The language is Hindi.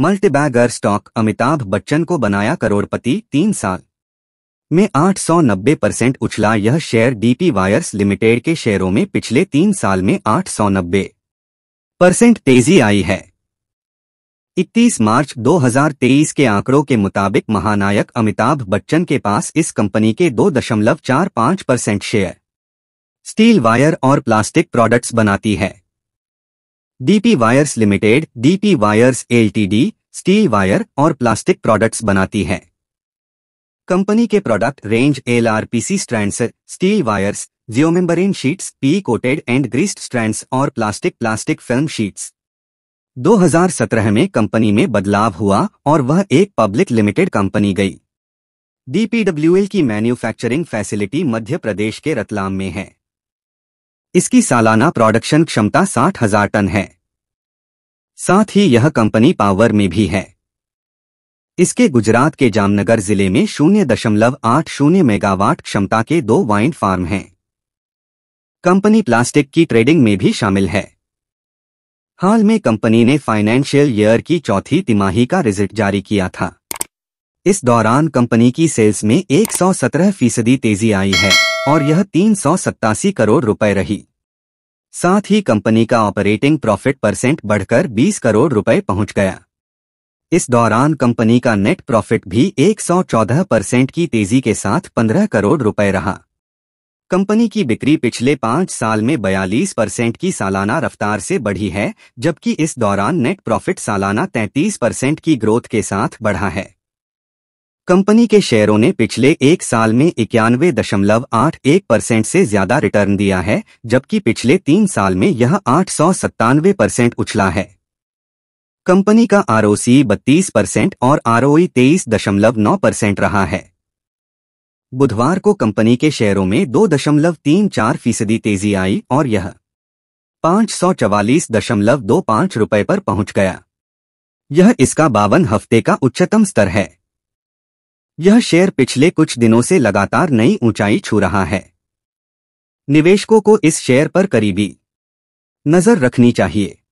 मल्टीबैगर स्टॉक अमिताभ बच्चन को बनाया करोड़पति तीन साल में 890 परसेंट उछला यह शेयर डीपी वायर्स लिमिटेड के शेयरों में पिछले तीन साल में 890 परसेंट तेजी आई है 31 मार्च 2023 के आंकड़ों के मुताबिक महानायक अमिताभ बच्चन के पास इस कंपनी के 2.45 परसेंट शेयर स्टील वायर और प्लास्टिक प्रोडक्ट्स बनाती है DP wires limited DP wires LTD steel wire और प्लास्टिक प्रोडक्ट्स बनाती है कंपनी के product range L R P C strands steel wires geomembrane sheets P coated and greased strands और प्लास्टिक प्लास्टिक फिल्म शीट्स 2017 में कंपनी में बदलाव हुआ और वह एक पब्लिक लिमिटेड कंपनी गई डीपीडब्ल्यूएल की मैन्युफैक्चरिंग फैसिलिटी मध्य प्रदेश के रतलाम में है इसकी सालाना प्रोडक्शन क्षमता साठ हजार टन है साथ ही यह कंपनी पावर में भी है इसके गुजरात के जामनगर जिले में शून्य दशमलव आठ शून्य मेगावाट क्षमता के दो वाइन फार्म हैं कंपनी प्लास्टिक की ट्रेडिंग में भी शामिल है हाल में कंपनी ने फाइनेंशियल ईयर की चौथी तिमाही का रिजल्ट जारी किया था इस दौरान कंपनी की सेल्स में 117 फीसदी तेजी आई है और यह तीन करोड़ रुपए रही साथ ही कंपनी का ऑपरेटिंग प्रॉफिट परसेंट बढ़कर 20 करोड़ रुपए पहुंच गया इस दौरान कंपनी का नेट प्रॉफिट भी 114 परसेंट की तेजी के साथ 15 करोड़ रुपए रहा कंपनी की बिक्री पिछले पांच साल में 42 परसेंट की सालाना रफ्तार से बढ़ी है जबकि इस दौरान नेट प्रॉफिट सालाना 33 परसेंट की ग्रोथ के साथ बढ़ा है कंपनी के शेयरों ने पिछले एक साल में इक्यानवे दशमलव आठ एक परसेंट से ज्यादा रिटर्न दिया है जबकि पिछले तीन साल में यह आठ सौ सत्तानवे परसेंट उछला है कंपनी का सी बत्तीस परसेंट और ओ तेईस दशमलव नौ परसेंट रहा है बुधवार को कंपनी के शेयरों में दो दशमलव तीन चार फीसदी तेजी आई और यह पाँच सौ चवालीस दशमलव दो पाँच रुपये पर पहुंच गया यह इसका बावन हफ्ते का उच्चतम स्तर है यह शेयर पिछले कुछ दिनों से लगातार नई ऊंचाई छू रहा है निवेशकों को इस शेयर पर करीबी नजर रखनी चाहिए